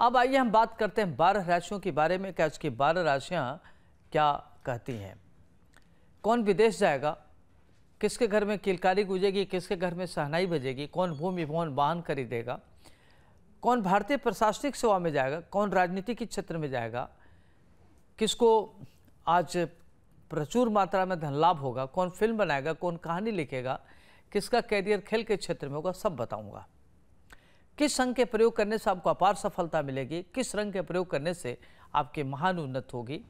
अब आइए हम बात करते हैं बारह राशियों के बारे में क्या उसकी बारह राशियाँ क्या कहती हैं कौन विदेश जाएगा किसके घर में किलकारी गुजेगी किसके घर में सहनाई बजेगी कौन भूमि भवन वाहन खरीदेगा कौन भारतीय प्रशासनिक सेवा में जाएगा कौन राजनीति के क्षेत्र में जाएगा किसको आज प्रचुर मात्रा में धन लाभ होगा कौन फिल्म बनाएगा कौन कहानी लिखेगा किसका कैरियर खेल के क्षेत्र में होगा सब बताऊंगा किस रंग के प्रयोग करने से आपको अपार सफलता मिलेगी किस रंग के प्रयोग करने से आपकी महान उन्नत होगी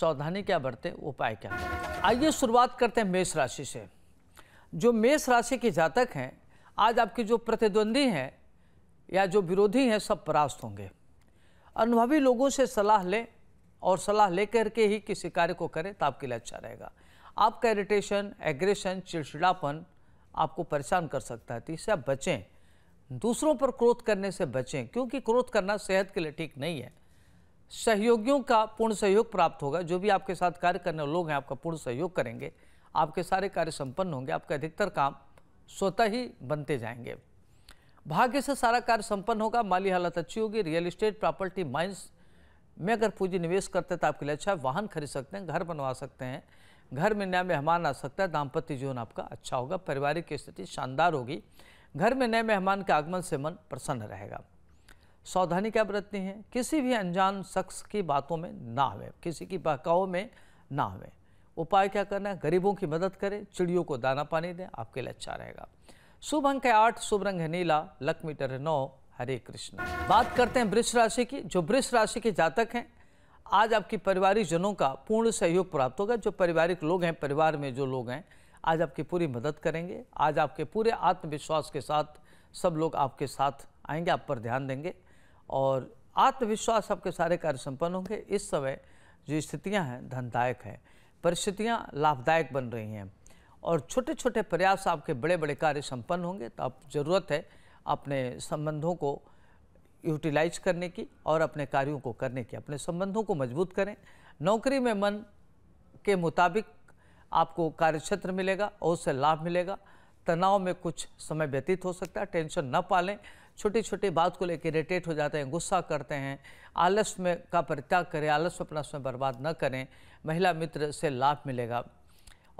सावधानी क्या बरते उपाय क्या आइए शुरुआत करते हैं मेष राशि से जो मेष राशि के जातक हैं आज आपके जो प्रतिद्वंदी हैं या जो विरोधी हैं सब परास्त होंगे अनुभवी लोगों से सलाह लें और सलाह लेकर के ही किसी कार्य को करें तो आपके लिए अच्छा रहेगा आपका इरिटेशन एग्रेशन चिड़चिड़ापन आपको परेशान कर सकता है तो इससे आप बचें दूसरों पर क्रोध करने से बचें क्योंकि क्रोध करना सेहत के लिए ठीक नहीं है सहयोगियों का पूर्ण सहयोग प्राप्त होगा जो भी आपके साथ कार्य करने वाले लोग हैं आपका पूर्ण सहयोग करेंगे आपके सारे कार्य संपन्न होंगे आपके अधिकतर काम स्वतः ही बनते जाएंगे भाग्य से सारा कार्य संपन्न होगा माली हालत अच्छी होगी रियल इस्टेट प्रॉपर्टी माइंस में अगर पूंजी निवेश करते हैं तो आपके लिए अच्छा है वाहन खरीद सकते हैं घर बनवा सकते हैं घर में नया मेहमान आ सकता है दाम्पत्य जीवन आपका अच्छा होगा पारिवारिक स्थिति शानदार होगी घर में नए मेहमान के आगमन से मन प्रसन्न रहेगा सावधानी क्या बरतनी है किसी भी अनजान शख्स की बातों में ना हो किसी की बहकाओं में ना हमें उपाय क्या करना है गरीबों की मदद करें चिड़ियों को दाना पानी दें आपके लिए अच्छा रहेगा शुभ अंक है आठ शुभ रंग है नीला लक मीटर है नौ हरे कृष्ण बात करते हैं वृक्ष राशि की जो वृक्ष राशि के जातक हैं आज आपकी पारिवारिक जनों का पूर्ण सहयोग प्राप्त होगा जो पारिवारिक लोग हैं परिवार में जो लोग हैं आज आपकी पूरी मदद करेंगे आज आपके पूरे आत्मविश्वास के साथ सब लोग आपके साथ आएंगे आप पर ध्यान देंगे और आत्मविश्वास आपके सारे कार्य संपन्न होंगे इस समय जो स्थितियाँ हैं धनदायक हैं परिस्थितियाँ लाभदायक बन रही हैं और छोटे छोटे प्रयास आपके बड़े बड़े कार्य संपन्न होंगे तो आप ज़रूरत है अपने संबंधों को यूटिलाइज करने की और अपने कार्यों को करने की अपने संबंधों को मजबूत करें नौकरी में मन के मुताबिक आपको कार्य क्षेत्र मिलेगा और उससे लाभ मिलेगा तनाव में कुछ समय व्यतीत हो सकता है टेंशन न पालें छोटी छोटी बात को लेकर इरेटेट हो जाते हैं गुस्सा करते हैं आलस में का परित्याग करें आलस में अपना समय बर्बाद न करें महिला मित्र से लाभ मिलेगा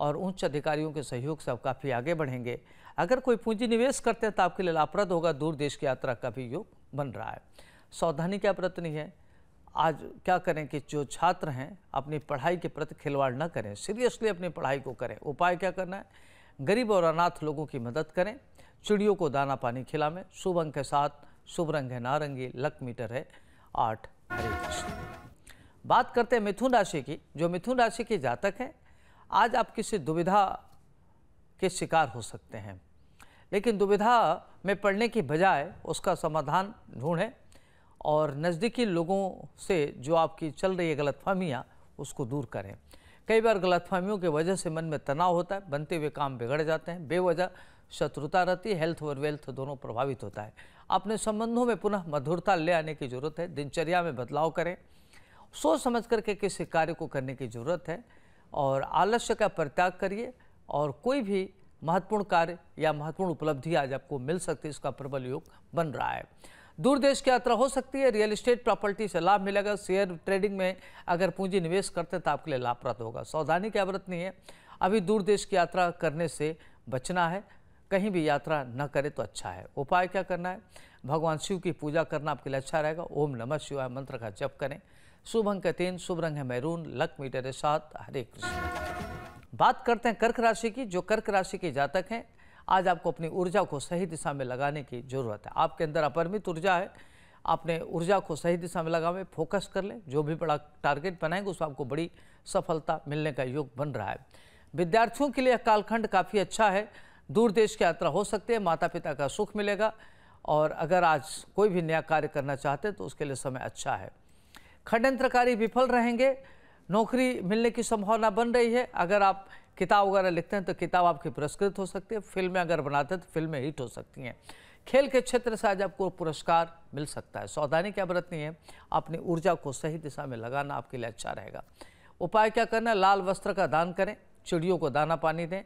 और उच्च अधिकारियों के सहयोग से आप काफ़ी आगे बढ़ेंगे अगर कोई पूंजी निवेश करते हैं तो आपके लिए लाभप्रद होगा दूर देश की यात्रा का भी योग बन रहा है सावधानी क्या प्रतनी है आज क्या करें कि जो छात्र हैं अपनी पढ़ाई के प्रति खिलवाड़ ना करें सीरियसली अपनी पढ़ाई को करें उपाय क्या करना है गरीब और अनाथ लोगों की मदद करें चिड़ियों को दाना पानी खिलावें शुभ अंक के साथ शुभ रंग है नारंगी लक मीटर है आठ हरे कृष्ण बात करते हैं मिथुन राशि की जो मिथुन राशि के जातक हैं आज आप किसी दुविधा के शिकार हो सकते हैं लेकिन दुविधा में पड़ने की बजाय उसका समाधान ढूंढें और नज़दीकी लोगों से जो आपकी चल रही है गलतफहमियाँ उसको दूर करें कई बार गलतफहमियों की वजह से मन में तनाव होता है बनते हुए काम बिगड़ जाते हैं बेवजह शत्रुता रहती हेल्थ और वेल्थ दोनों प्रभावित होता है अपने संबंधों में पुनः मधुरता ले आने की ज़रूरत है दिनचर्या में बदलाव करें सोच समझ करके किसी कार्य को करने की ज़रूरत है और आलस्य का परित्याग करिए और कोई भी महत्वपूर्ण कार्य या महत्वपूर्ण उपलब्धि आज आपको मिल सकती है इसका प्रबल योग बन रहा है दूर देश की यात्रा हो सकती है रियल इस्टेट प्रॉपर्टी से लाभ मिलेगा शेयर ट्रेडिंग में अगर पूंजी निवेश करते हैं तो आपके लिए लाभप्रद होगा सावधानी की आवरत नहीं है अभी दूर देश की यात्रा करने से बचना है कहीं भी यात्रा न करें तो अच्छा है उपाय क्या करना है भगवान शिव की पूजा करना आपके लिए अच्छा रहेगा ओम नमः शिवाय मंत्र का जप करें शुभ अंक तीन शुभ रंग है मैरून लक मीटर है सात हरे कृष्ण बात करते हैं कर्क राशि की जो कर्क राशि के जातक हैं आज आपको अपनी ऊर्जा को सही दिशा में लगाने की ज़रूरत है आपके अंदर अपरिमित ऊर्जा है आपने ऊर्जा को सही दिशा में लगावे फोकस कर लें जो भी बड़ा टारगेट बनाएंगे उसमें आपको बड़ी सफलता मिलने का योग बन रहा है विद्यार्थियों के लिए कालखंड काफ़ी अच्छा है दूर देश की यात्रा हो सकती है माता पिता का सुख मिलेगा और अगर आज कोई भी नया कार्य करना चाहते हैं तो उसके लिए समय अच्छा है खंडंत्रकारी विफल रहेंगे नौकरी मिलने की संभावना बन रही है अगर आप किताब वगैरह लिखते हैं तो किताब आपकी पुरस्कृत हो सकती है फिल्में अगर बनाते हैं तो फिल्में हिट हो सकती हैं खेल के क्षेत्र से आज आपको पुरस्कार मिल सकता है सावधानी क्या बरतनी है अपनी ऊर्जा को सही दिशा में लगाना आपके लिए अच्छा रहेगा उपाय क्या करना है लाल वस्त्र का दान करें चिड़ियों को दाना पानी दें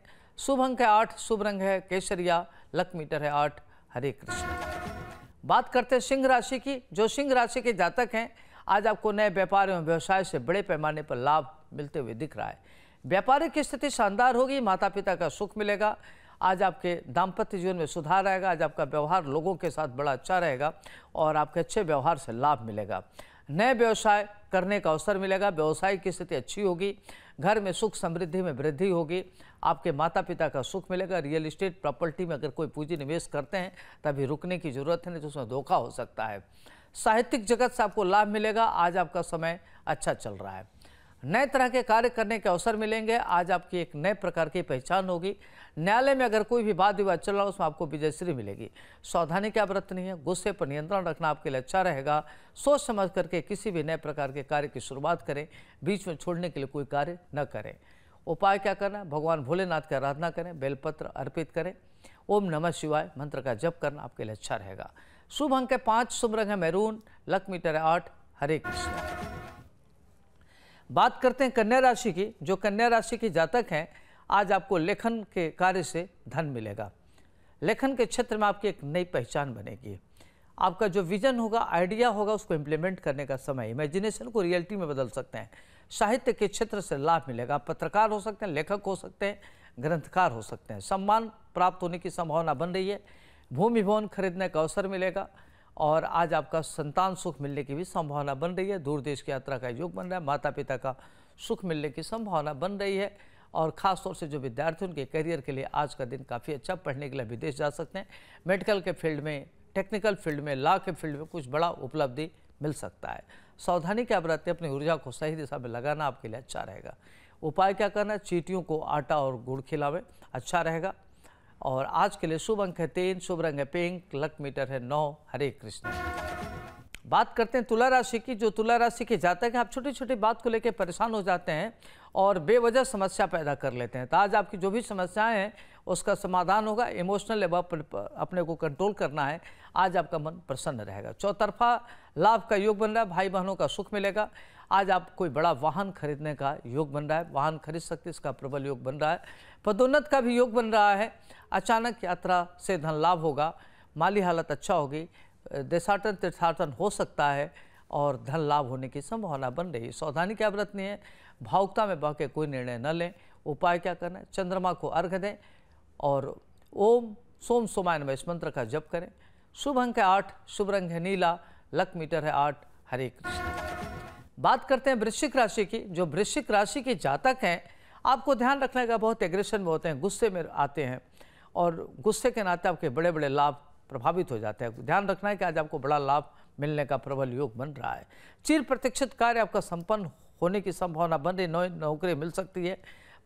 शुभ अंक है आठ शुभ रंग है केसरिया लक मीटर है आठ हरे कृष्ण बात करते हैं सिंह राशि की जो सिंह राशि के जातक हैं आज आपको नए व्यापार एवं व्यवसाय से बड़े पैमाने पर लाभ मिलते हुए दिख रहा है व्यापारिक स्थिति शानदार होगी माता पिता का सुख मिलेगा आज आपके दाम्पत्य जीवन में सुधार आएगा आज आपका व्यवहार लोगों के साथ बड़ा अच्छा रहेगा और आपके अच्छे व्यवहार से लाभ मिलेगा नए व्यवसाय करने का अवसर मिलेगा व्यवसाय की स्थिति अच्छी होगी घर में सुख समृद्धि में वृद्धि होगी आपके माता पिता का सुख मिलेगा रियल इस्टेट प्रॉपर्टी में अगर कोई पूंजी निवेश करते हैं तभी रुकने की जरूरत है नहीं तो उसमें धोखा हो सकता है साहित्यिक जगत से आपको लाभ मिलेगा आज आपका समय अच्छा चल रहा है नए तरह के कार्य करने के अवसर मिलेंगे आज आपकी एक नए प्रकार की पहचान होगी न्यायालय में अगर कोई भी वाद विवाद चल रहा हो उसमें आपको विजयश्री मिलेगी सावधानी क्या बरतनी है गुस्से पर नियंत्रण रखना आपके लिए अच्छा रहेगा सोच समझ करके किसी भी नए प्रकार के कार्य की शुरुआत करें बीच में छोड़ने के लिए कोई कार्य न करें उपाय क्या करना भगवान भोलेनाथ की आराधना करें बेलपत्र अर्पित करें ओम नमः शिवाय मंत्र का जप करना आपके लिए अच्छा रहेगा शुभ अंक है पाँच शुभ रंग है मैरून लक मीटर है आठ हरे कृष्ण बात करते हैं कन्या राशि की जो कन्या राशि के जातक हैं आज आपको लेखन के कार्य से धन मिलेगा लेखन के क्षेत्र में आपकी एक नई पहचान बनेगी आपका जो विजन होगा आइडिया होगा उसको इम्प्लीमेंट करने का समय इमेजिनेशन को रियलिटी में बदल सकते हैं साहित्य के क्षेत्र से लाभ मिलेगा पत्रकार हो सकते हैं लेखक हो सकते हैं ग्रंथकार हो सकते हैं सम्मान प्राप्त होने की संभावना बन रही है भूमि भवन खरीदने का अवसर मिलेगा और आज आपका संतान सुख मिलने की भी संभावना बन रही है दूर देश की यात्रा का योग बन रहा है माता पिता का सुख मिलने की संभावना बन रही है और ख़ासतौर से जो विद्यार्थी उनके करियर के लिए आज का दिन काफ़ी अच्छा पढ़ने के लिए विदेश जा सकते हैं मेडिकल के फील्ड में टेक्निकल फील्ड में लॉ के फील्ड में कुछ बड़ा उपलब्धि मिल सकता है सावधानी क्या बरतते अपनी ऊर्जा को सही दिशा में लगाना आपके लिए अच्छा रहेगा उपाय क्या करना है चीटियों को आटा और गुड़ खिलावें अच्छा रहेगा और आज के लिए शुभ अंक है तीन शुभ रंग है पिंक लक मीटर है नौ हरे कृष्ण बात करते हैं तुला राशि की जो तुला राशि के जातक हैं आप छोटी छोटी बात को लेकर परेशान हो जाते हैं और बेवजह समस्या पैदा कर लेते हैं तो आज आपकी जो भी समस्याएं हैं उसका समाधान होगा इमोशनल लेवल अपने को कंट्रोल करना है आज आपका मन प्रसन्न रहेगा चौतरफा लाभ का योग बन रहा है भाई बहनों का सुख मिलेगा आज आप कोई बड़ा वाहन खरीदने का योग बन रहा है वाहन खरीद सकते इसका प्रबल योग बन रहा है पदोन्नत का भी योग बन रहा है अचानक यात्रा से धन लाभ होगा माली हालत अच्छा होगी देशाटन तीर्थाटन हो सकता है और धन लाभ होने की संभावना बन रही है सावधानी क्या बरतनी है भावुकता में बह के कोई निर्णय न लें उपाय क्या करना है चंद्रमा को अर्घ दें और ओम सोम सोमायन में इस मंत्र का जप करें शुभ अंक है आठ शुभ रंग है नीला लक मीटर है आठ हरे कृष्ण बात करते हैं वृश्चिक राशि की जो वृश्चिक राशि के जातक हैं आपको ध्यान रखने का बहुत एग्रेशन में होते हैं गुस्से में आते हैं और गुस्से के नाते आपके बड़े बड़े लाभ प्रभावित हो जाते हैं ध्यान रखना है कि आज आपको बड़ा लाभ मिलने का प्रबल योग बन रहा है चिर प्रतीक्षित कार्य आपका संपन्न होने की संभावना बन रही नौ नौकरी मिल सकती है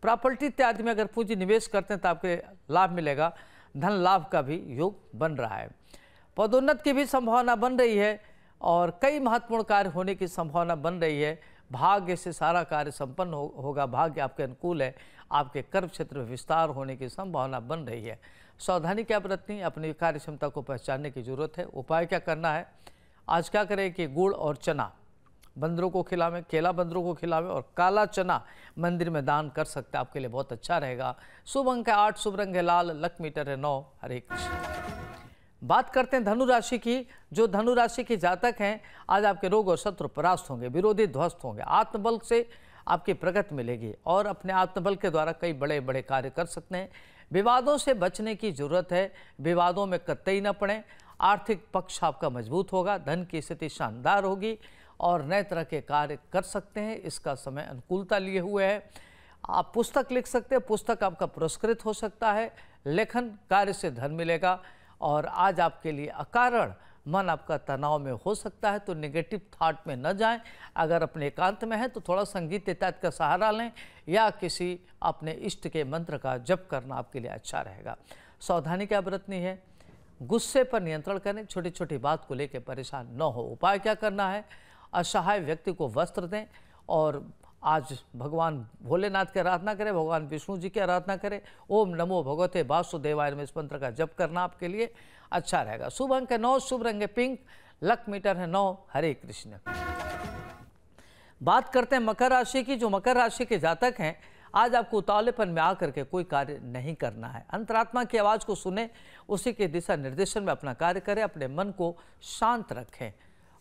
प्रॉपर्टी इत्यादि में अगर पूंजी निवेश करते हैं तो आपके लाभ मिलेगा धन लाभ का भी योग बन रहा है पदोन्नत की भी संभावना बन रही है और कई महत्वपूर्ण कार्य होने की संभावना बन रही है भाग्य से सारा कार्य संपन्न हो, होगा भाग्य आपके अनुकूल है आपके कर्म क्षेत्र में विस्तार होने की संभावना बन रही है सावधानी क्या बरतनी अपनी कार्य क्षमता को पहचानने की जरूरत है उपाय क्या करना है आज क्या करें कि गुड़ और चना बंदरों को खिलावें केला बंदरों को खिलावें और काला चना मंदिर में दान कर सकते हैं आपके लिए बहुत अच्छा रहेगा शुभ अंक है आठ शुभ रंग है लाल लक मीटर है नौ हरे कृष्ण बात करते हैं धनु राशि की जो धनु राशि के जातक हैं आज आपके रोग और शत्रु परास्त होंगे विरोधी ध्वस्त होंगे आत्मबल से आपकी प्रगति मिलेगी और अपने आत्मबल के द्वारा कई बड़े बड़े कार्य कर सकते हैं विवादों से बचने की जरूरत है विवादों में कतई न पड़े आर्थिक पक्ष आपका मजबूत होगा धन की स्थिति शानदार होगी और नए तरह के कार्य कर सकते हैं इसका समय अनुकूलता लिए हुए है आप पुस्तक लिख सकते हैं पुस्तक आपका पुरस्कृत हो सकता है लेखन कार्य से धन मिलेगा और आज आपके लिए अकारण मन आपका तनाव में हो सकता है तो नेगेटिव थाट में न जाएं अगर अपने एकांत में है तो थोड़ा संगीत इत्यादि का सहारा लें या किसी अपने इष्ट के मंत्र का जप करना आपके लिए अच्छा रहेगा सावधानी क्या बरतनी है गुस्से पर नियंत्रण करें छोटी छोटी बात को लेकर परेशान न हो उपाय क्या करना है असहाय व्यक्ति को वस्त्र दें और आज भगवान भोलेनाथ की आराधना करें भगवान विष्णु जी की आराधना करें ओम नमो भगवते वासुदेवाय में इस मंत्र का जप करना आपके लिए अच्छा रहेगा शुभ अंक है नौ शुभ रंग है पिंक लक मीटर है नौ हरे कृष्ण बात करते हैं मकर राशि की जो मकर राशि के जातक हैं आज आपको उतावलेपन में आकर के कोई कार्य नहीं करना है अंतरात्मा की आवाज़ को सुने उसी के दिशा निर्देशन में अपना कार्य करें अपने मन को शांत रखें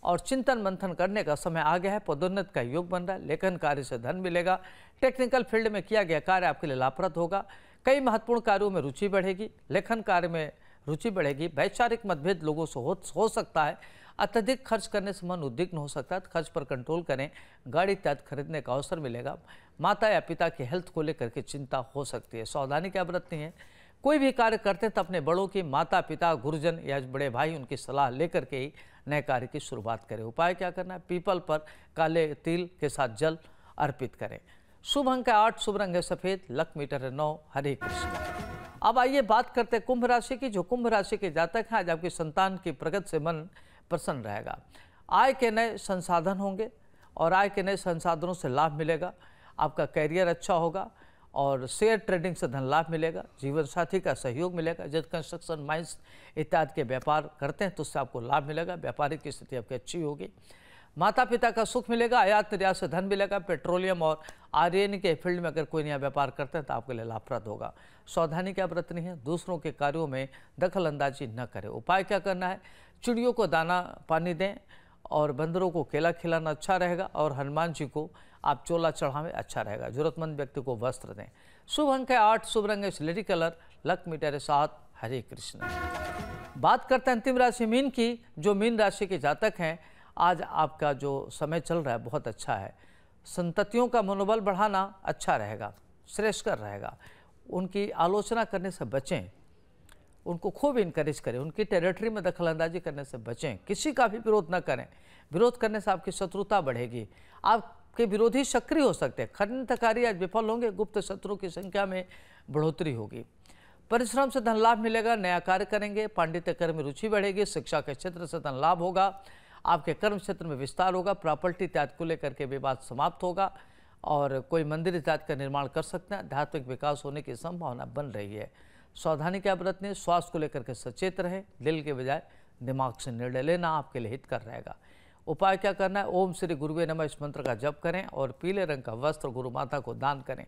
और चिंतन मंथन करने का समय आ गया है पदोन्नत का योग बन रहा है लेखन कार्य से धन मिलेगा टेक्निकल फील्ड में किया गया कार्य आपके लिए लाभप्रद होगा कई महत्वपूर्ण कार्यों में रुचि बढ़ेगी लेखन कार्य में रुचि बढ़ेगी वैचारिक मतभेद लोगों से हो, हो सकता है अत्यधिक खर्च करने से मन उद्विग्न हो सकता है खर्च पर कंट्रोल करें गाड़ी इत्यादि खरीदने का अवसर मिलेगा माता या पिता की हेल्थ को लेकर के चिंता हो सकती है सावधानी क्या बरतनी है कोई भी कार्य करते तो अपने बड़ों की माता पिता गुरुजन या बड़े भाई उनकी सलाह लेकर के ही नए कार्य की शुरुआत करें उपाय क्या करना है पीपल पर काले तिल के साथ जल अर्पित करें शुभ अंक है आठ शुभ रंग है सफेद लक मीटर है नौ हरे कृष्ण अब आइए बात करते हैं कुंभ राशि की जो कुंभ राशि के जातक हैं आज आपकी संतान की प्रगति से मन प्रसन्न रहेगा आय के नए संसाधन होंगे और आय के नए संसाधनों से लाभ मिलेगा आपका कैरियर अच्छा होगा और शेयर ट्रेडिंग से धन लाभ मिलेगा जीवन साथी का सहयोग मिलेगा जब कंस्ट्रक्शन माइंस इत्यादि के व्यापार करते हैं तो उससे आपको लाभ मिलेगा व्यापारिक की स्थिति आपकी अच्छी होगी माता पिता का सुख मिलेगा आयात निर्यात से धन मिलेगा पेट्रोलियम और आर्यन के फील्ड में अगर कोई नया व्यापार करते हैं तो आपके लिए लाभप्रद होगा सावधानी क्या बरतनी है दूसरों के कार्यों में दखल अंदाजी न करें उपाय क्या करना है चिड़ियों को दाना पानी दें और बंदरों को केला खिलाना अच्छा रहेगा और हनुमान जी को आप चोला चढ़ावें अच्छा रहेगा जरूरतमंद व्यक्ति को वस्त्र दें शुभ अंक है आठ शुभ रंग है सिलेटी कलर लक मीटर साथ हरे कृष्ण बात करते हैं अंतिम राशि मीन की जो मीन राशि के जातक हैं आज आपका जो समय चल रहा है बहुत अच्छा है संततियों का मनोबल बढ़ाना अच्छा रहेगा श्रेष्ठकर रहेगा उनकी आलोचना करने से बचें उनको खूब इनकरेज करें उनकी टेरिटरी में दखलंदाजी करने से बचें किसी का भी विरोध न करें विरोध करने से आपकी शत्रुता बढ़ेगी आप के विरोधी सक्रिय हो सकते हैं खननकारी आज विफल होंगे गुप्त शत्रु की संख्या में बढ़ोतरी होगी परिश्रम से धन लाभ मिलेगा नया कार्य करेंगे पांडित्य कर्म में रुचि बढ़ेगी शिक्षा के क्षेत्र से धन लाभ होगा आपके कर्म क्षेत्र में विस्तार होगा प्रॉपर्टी त्याग को लेकर के विवाद समाप्त होगा और कोई मंदिर इत्यादि का निर्माण कर सकते हैं आध्यात्मिक विकास होने की संभावना बन रही है सावधानी क्या बरतने स्वास्थ्य को लेकर के सचेत रहें दिल के बजाय दिमाग से निर्णय लेना आपके लिए हित कर रहेगा उपाय क्या करना है ओम श्री गुरुवे नमः इस मंत्र का जप करें और पीले रंग का वस्त्र गुरु माता को दान करें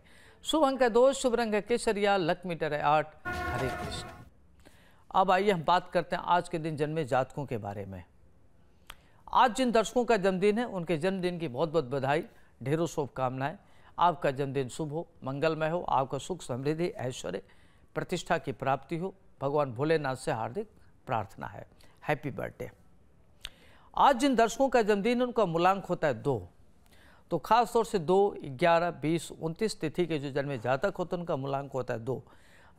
शुभ अंक है दो शुभ रंग है केसरिया लक मीटर है आठ हरे कृष्ण अब आइए हम बात करते हैं आज के दिन जन्मे जातकों के बारे में आज जिन दर्शकों का जन्मदिन है उनके जन्मदिन की बहुत बहुत बधाई ढेरों शुभकामनाएं आपका जन्मदिन शुभ हो मंगलमय हो आपका सुख समृद्धि ऐश्वर्य प्रतिष्ठा की प्राप्ति हो भगवान भोलेनाथ से हार्दिक प्रार्थना है हैप्पी बर्थडे आज जिन दर्शकों का जन्मदिन उनका मूलांक होता है दो तो खास तौर से दो ग्यारह बीस उनतीस तिथि के जो जन्मे जातक होते हैं उनका मूलांक होता है दो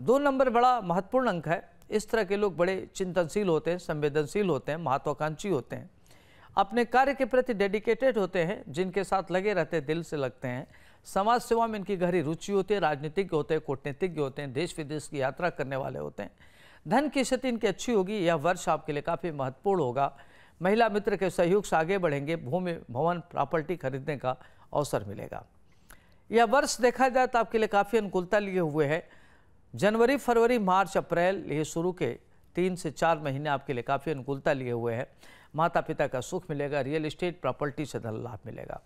दो नंबर बड़ा महत्वपूर्ण अंक है इस तरह के लोग बड़े चिंतनशील होते हैं संवेदनशील होते हैं महत्वाकांक्षी होते हैं अपने कार्य के प्रति डेडिकेटेड होते हैं जिनके साथ लगे रहते दिल से लगते हैं समाज सेवा में इनकी गहरी रुचि होती है राजनीतिज्ञ होते हैं कूटनीतिज्ञ होते हैं देश विदेश की यात्रा करने वाले होते हैं धन की स्थिति इनकी अच्छी होगी यह वर्ष आपके लिए काफ़ी महत्वपूर्ण होगा महिला मित्र के सहयोग से आगे बढ़ेंगे भूमि भवन प्रॉपर्टी खरीदने का अवसर मिलेगा यह वर्ष देखा जाए तो आपके लिए काफ़ी अनुकूलता लिए हुए है जनवरी फरवरी मार्च अप्रैल ये शुरू के तीन से चार महीने आपके लिए काफ़ी अनुकूलता लिए हुए हैं माता पिता का सुख मिलेगा रियल इस्टेट प्रॉपर्टी से धन लाभ मिलेगा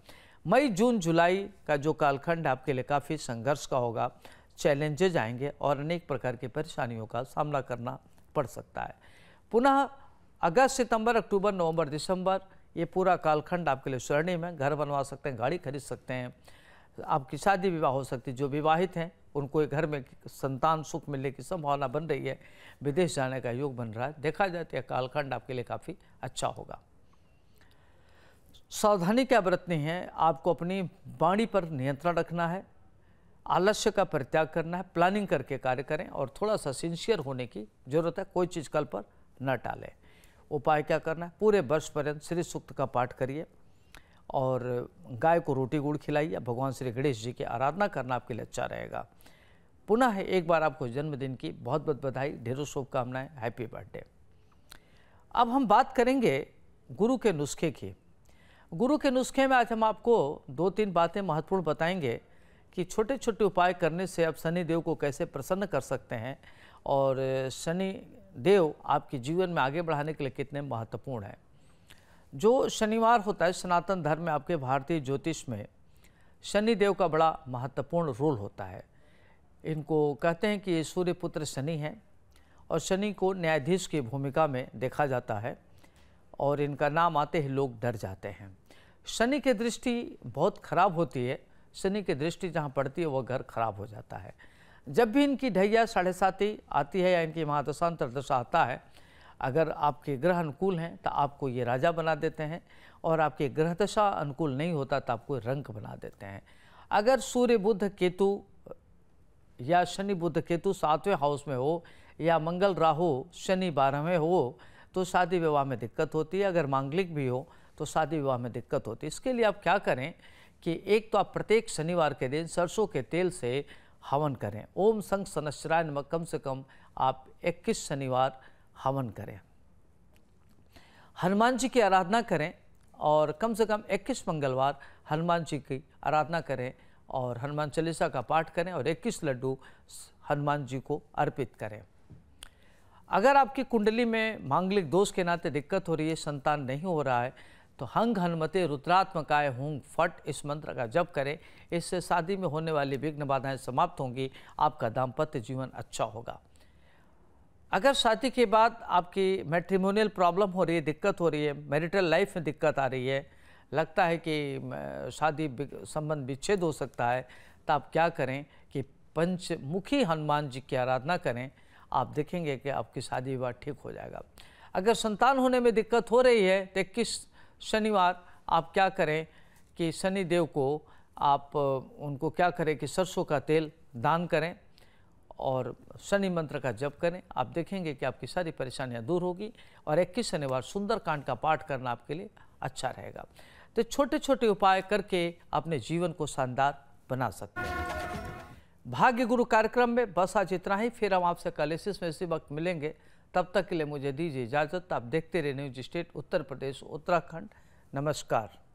मई जून जुलाई का जो कालखंड आपके लिए काफ़ी संघर्ष का होगा चैलेंजेज आएंगे और अनेक प्रकार की परेशानियों का सामना करना पड़ सकता है पुनः अगस्त सितंबर अक्टूबर नवंबर दिसंबर ये पूरा कालखंड आपके लिए स्वर्णिम है घर बनवा सकते हैं गाड़ी खरीद सकते हैं आपकी शादी विवाह हो सकती है जो विवाहित हैं उनको एक घर में संतान सुख मिलने की संभावना बन रही है विदेश जाने का योग बन रहा है देखा जाए तो यह कालखंड आपके लिए काफ़ी अच्छा होगा सावधानी क्या बरतनी है आपको अपनी वाणी पर नियंत्रण रखना है आलस्य का परित्याग करना है प्लानिंग करके कार्य करें और थोड़ा सा सिंसियर होने की ज़रूरत है कोई चीज़ कल पर न टालें उपाय क्या करना है पूरे वर्ष पर्यंत श्री सूक्त का पाठ करिए और गाय को रोटी गुड़ खिलाइए भगवान श्री गणेश जी की आराधना करना आपके लिए अच्छा रहेगा पुनः है एक बार आपको जन्मदिन की बहुत बहुत बधाई ढेरों शुभकामनाएं हैप्पी बर्थडे अब हम बात करेंगे गुरु के नुस्खे की गुरु के नुस्खे में आज हम आपको दो तीन बातें महत्वपूर्ण बताएंगे कि छोटे छोटे उपाय करने से आप शनिदेव को कैसे प्रसन्न कर सकते हैं और शनि देव आपके जीवन में आगे बढ़ाने के लिए कितने महत्वपूर्ण हैं जो शनिवार होता है सनातन धर्म में आपके भारतीय ज्योतिष में शनिदेव का बड़ा महत्वपूर्ण रोल होता है इनको कहते हैं कि ये सूर्यपुत्र शनि हैं और शनि को न्यायाधीश की भूमिका में देखा जाता है और इनका नाम आते ही लोग डर जाते हैं शनि की दृष्टि बहुत खराब होती है शनि की दृष्टि जहाँ पड़ती है वह घर खराब हो जाता है जब भी इनकी ढैया साढ़े साथी आती है या इनकी महादशांतर दशा आता है अगर आपके ग्रह अनुकूल हैं तो आपको ये राजा बना देते हैं और आपके ग्रह दशा अनुकूल नहीं होता तो आपको रंक बना देते हैं अगर सूर्य बुद्ध केतु या शनि बुद्ध केतु सातवें हाउस में हो या मंगल राहु शनि बारहवें हो तो शादी विवाह में दिक्कत होती है अगर मांगलिक भी हो तो शादी विवाह में दिक्कत होती है इसके लिए आप क्या करें कि एक तो आप प्रत्येक शनिवार के दिन सरसों के तेल से हवन करें ओम संग सनश्राय नमक कम से कम आप 21 शनिवार हवन करें हनुमान जी की आराधना करें और कम से कम 21 मंगलवार हनुमान जी की आराधना करें और हनुमान चालीसा का पाठ करें और 21 लड्डू हनुमान जी को अर्पित करें अगर आपकी कुंडली में मांगलिक दोष के नाते दिक्कत हो रही है संतान नहीं हो रहा है तो हंग हनुमते रुद्रात्मकाय हुंग फट इस मंत्र का जप करें इससे शादी में होने वाली विघ्न बाधाएं समाप्त होंगी आपका दाम्पत्य जीवन अच्छा होगा अगर शादी के बाद आपकी मेट्रीमोनियल प्रॉब्लम हो रही है दिक्कत हो रही है मैरिटल लाइफ में दिक्कत आ रही है लगता है कि शादी संबंध विच्छेद हो सकता है तो आप क्या करें कि पंचमुखी हनुमान जी की आराधना करें आप देखेंगे कि आपकी शादी विवाह ठीक हो जाएगा अगर संतान होने में दिक्कत हो रही है तो इक्कीस शनिवार आप क्या करें कि शनिदेव को आप उनको क्या करें कि सरसों का तेल दान करें और शनि मंत्र का जप करें आप देखेंगे कि आपकी सारी परेशानियां दूर होगी और 21 शनिवार सुंदरकांड का पाठ करना आपके लिए अच्छा रहेगा तो छोटे छोटे उपाय करके अपने जीवन को शानदार बना सकते हैं भाग्य गुरु कार्यक्रम में बस आज इतना ही फिर हम आपसे कल में इसी वक्त मिलेंगे तब तक के लिए मुझे दीजिए इजाज़त आप देखते रहे न्यूज स्टेट उत्तर प्रदेश उत्तराखंड नमस्कार